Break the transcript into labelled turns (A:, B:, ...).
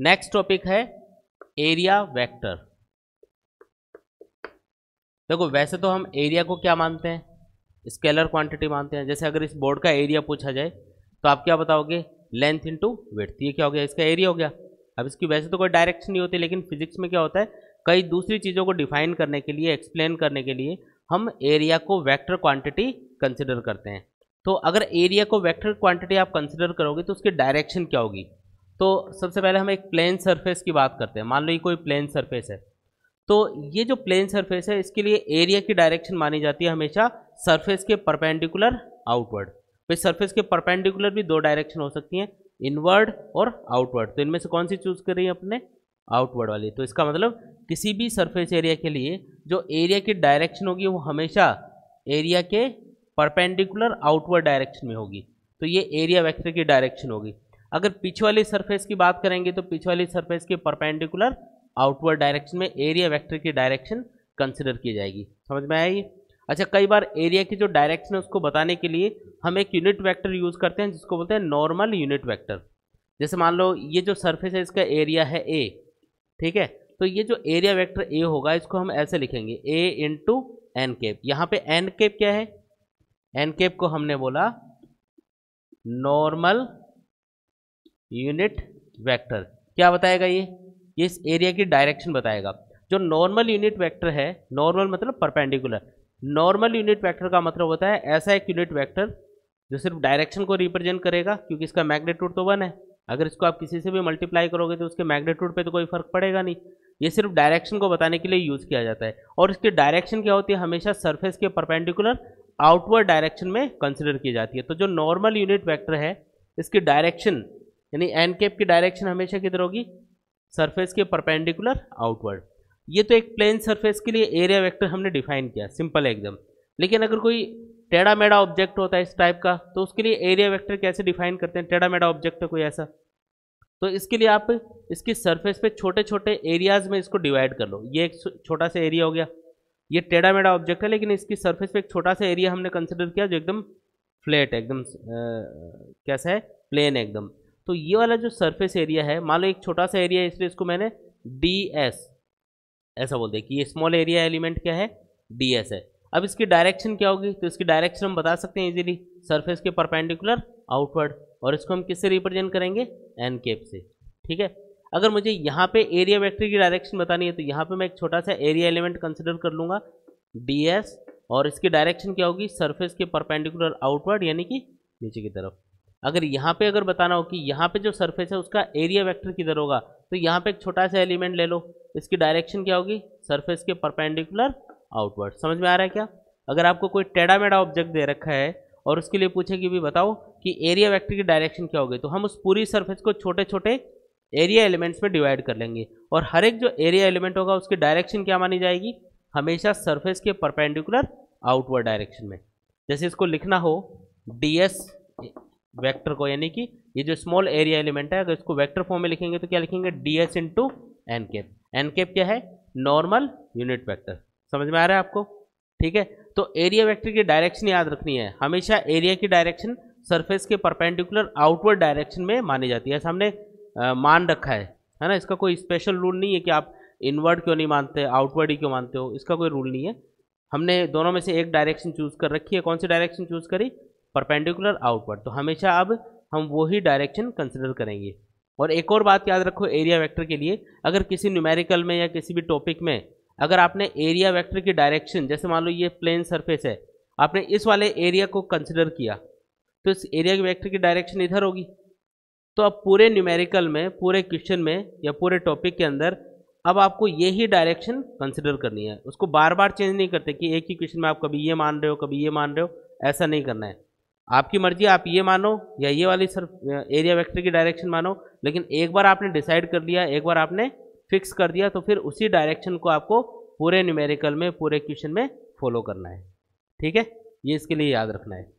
A: next topic है area vector देखो वैसे तो हम एरिया को क्या मानते हैं स्केलर क्वांटिटी मानते हैं जैसे अगर इस बोर्ड का एरिया पूछा जाए तो आप क्या बताओगे लेंथ टू वेट ये क्या हो गया इसका एरिया हो गया अब इसकी वैसे तो कोई डायरेक्शन नहीं होती लेकिन फिजिक्स में क्या होता है कई दूसरी चीज़ों को डिफाइन करने के लिए एक्सप्लेन करने के लिए हम एरिया को वैक्टर क्वांटिटी कंसिडर करते हैं तो अगर एरिया को वैक्टर क्वांटिटी आप कंसिडर करोगे तो उसकी डायरेक्शन क्या होगी तो सबसे पहले हम एक प्लेन सरफेस की बात करते हैं मान लो ये कोई प्लेन सरफेस है तो ये जो प्लेन सरफेस है इसके लिए एरिया की डायरेक्शन मानी जाती है हमेशा सरफेस के परपेंडिकुलर आउटवर्ड भाई सरफेस के परपेंडिकुलर भी दो डायरेक्शन हो सकती हैं इनवर्ड और आउटवर्ड तो इनमें से कौन सी चूज़ कर रही है अपने आउटवर्ड वाली तो इसका मतलब किसी भी सरफेस एरिया के लिए जो एरिया की डायरेक्शन होगी वो हमेशा एरिया के परपेंडिकुलर आउटवर्ड डायरेक्शन में होगी तो ये एरिया वेक्टर की डायरेक्शन होगी अगर पीछे वाली सरफेस की बात करेंगे तो पीछे वाली सरफेस के परपेंडिकुलर आउटवर्ड डायरेक्शन में एरिया वेक्टर की डायरेक्शन कंसिडर की जाएगी समझ में आएगी अच्छा कई बार एरिया की जो डायरेक्शन है उसको बताने के लिए हम एक यूनिट वैक्टर यूज़ करते हैं जिसको बोलते हैं नॉर्मल यूनिट वैक्टर जैसे मान लो ये जो सर्फेस है इसका एरिया है ए ठीक है तो ये जो एरिया वेक्टर ए होगा इसको हम ऐसे लिखेंगे ए इंटू एन केप यहाँ पे एन केप क्या है एन केप को हमने बोला नॉर्मल यूनिट वेक्टर क्या बताएगा ये इस एरिया की डायरेक्शन बताएगा जो नॉर्मल यूनिट वेक्टर है नॉर्मल मतलब परपेंडिकुलर नॉर्मल यूनिट वेक्टर का मतलब होता है ऐसा एक यूनिट वेक्टर जो सिर्फ डायरेक्शन को रिप्रेजेंट करेगा क्योंकि इसका मैग्नेट्यूड तो वन है अगर इसको आप किसी से भी मल्टीप्लाई करोगे तो उसके मैग्नेट्यूड पे तो कोई फर्क पड़ेगा नहीं ये सिर्फ डायरेक्शन को बताने के लिए यूज़ किया जाता है और इसकी डायरेक्शन क्या होती है हमेशा सरफेस के परपेंडिकुलर आउटवर्ड डायरेक्शन में कंसिडर की जाती है तो जो नॉर्मल यूनिट वैक्टर है इसकी डायरेक्शन यानी एन कैप की डायरेक्शन हमेशा किधर होगी सरफेस के परपेंडिकुलर आउटवर्ड ये तो एक प्लेन सरफेस के लिए एरिया वेक्टर हमने डिफाइन किया सिंपल एकदम लेकिन अगर कोई टेढ़ा मेढ़ा ऑब्जेक्ट होता है इस टाइप का तो उसके लिए एरिया वेक्टर कैसे डिफाइन करते हैं टेढ़ा मेढ़ा ऑब्जेक्ट है कोई ऐसा तो इसके लिए आप इसकी सरफेस पे छोटे छोटे एरियाज में इसको डिवाइड कर लो ये एक छोटा सा एरिया हो गया ये टेढ़ा मेढ़ा ऑब्जेक्ट है लेकिन इसकी सर्फेस पे एक छोटा सा एरिया हमने कंसिडर किया जो एकदम फ्लैट एकदम कैसा है प्लेन एकदम तो ये वाला जो सरफेस एरिया है मान लो एक छोटा सा एरिया है इसलिए इसको मैंने डी एस ऐसा बोल दिया कि ये स्मॉल एरिया एलिमेंट क्या है डी एस है अब इसकी डायरेक्शन क्या होगी तो इसकी डायरेक्शन हम बता सकते हैं इजीली सरफेस के परपेंडिकुलर आउटवर्ड और इसको हम किससे रिप्रेजेंट करेंगे एन केप से ठीक है अगर मुझे यहाँ पे एरिया वेक्टर की डायरेक्शन बतानी है तो यहाँ पे मैं एक छोटा सा एरिया एलिमेंट कंसिडर कर लूँगा डी एस और इसकी डायरेक्शन क्या होगी सरफेस के परपेंडिकुलर आउटवर्ड यानी कि नीचे की तरफ अगर यहाँ पे अगर बताना हो कि यहाँ पे जो सरफेस है उसका एरिया वेक्टर किधर होगा तो यहाँ पे एक छोटा सा एलिमेंट ले लो इसकी डायरेक्शन क्या होगी सरफेस के परपेंडिकुलर आउटवर्ड समझ में आ रहा है क्या अगर आपको कोई टेढ़ा मेढ़ा ऑब्जेक्ट दे रखा है और उसके लिए पूछे कि भी बताओ कि एरिया वैक्टर की डायरेक्शन क्या होगी तो हम उस पूरी सर्फेस को छोटे छोटे एरिया एलिमेंट्स में डिवाइड कर लेंगे और हर एक जो एरिया एलिमेंट होगा उसकी डायरेक्शन क्या मानी जाएगी हमेशा सरफेस के परपेंडिकुलर आउटवर्ड डायरेक्शन में जैसे इसको लिखना हो डी एस वेक्टर को यानी कि ये जो स्मॉल एरिया एलिमेंट है अगर इसको वेक्टर फॉर्म में लिखेंगे तो क्या लिखेंगे D S into N cap N cap क्या है नॉर्मल यूनिट वेक्टर समझ में आ रहा है आपको ठीक है तो एरिया वेक्टर की डायरेक्शन याद रखनी है हमेशा एरिया की डायरेक्शन सरफेस के परपेंडिकुलर आउटवर्ड डायरेक्शन में मानी जाती है ऐसा हमने मान रखा है है ना इसका कोई स्पेशल रूल नहीं है कि आप इनवर्ड क्यों नहीं मानते आउटवर्ड ही क्यों मानते हो इसका कोई रूल नहीं है हमने दोनों में से एक डायरेक्शन चूज कर रखी है कौन सी डायरेक्शन चूज करी परपेंडिकुलर आउटवर्ड तो हमेशा अब हम वही डायरेक्शन कंसिडर करेंगे और एक और बात याद रखो एरिया वैक्टर के लिए अगर किसी न्यूमेरिकल में या किसी भी टॉपिक में अगर आपने एरिया वैक्टर की डायरेक्शन जैसे मान लो ये प्लेन सरफेस है आपने इस वाले एरिया को कंसिडर किया तो इस एरिया के वैक्टर की डायरेक्शन इधर होगी तो अब पूरे न्यूमेरिकल में पूरे क्वेश्चन में या पूरे टॉपिक के अंदर अब आपको ये ही डायरेक्शन कंसिडर करनी है उसको बार बार चेंज नहीं करते कि एक ही क्वेश्चन में आप कभी ये मान रहे हो कभी ये मान रहे हो ऐसा नहीं करना है आपकी मर्जी आप ये मानो या ये वाली सर एरिया वेक्टर की डायरेक्शन मानो लेकिन एक बार आपने डिसाइड कर लिया एक बार आपने फिक्स कर दिया तो फिर उसी डायरेक्शन को आपको पूरे न्यूमेरिकल में पूरे क्वेश्चन में फॉलो करना है ठीक है ये इसके लिए याद रखना है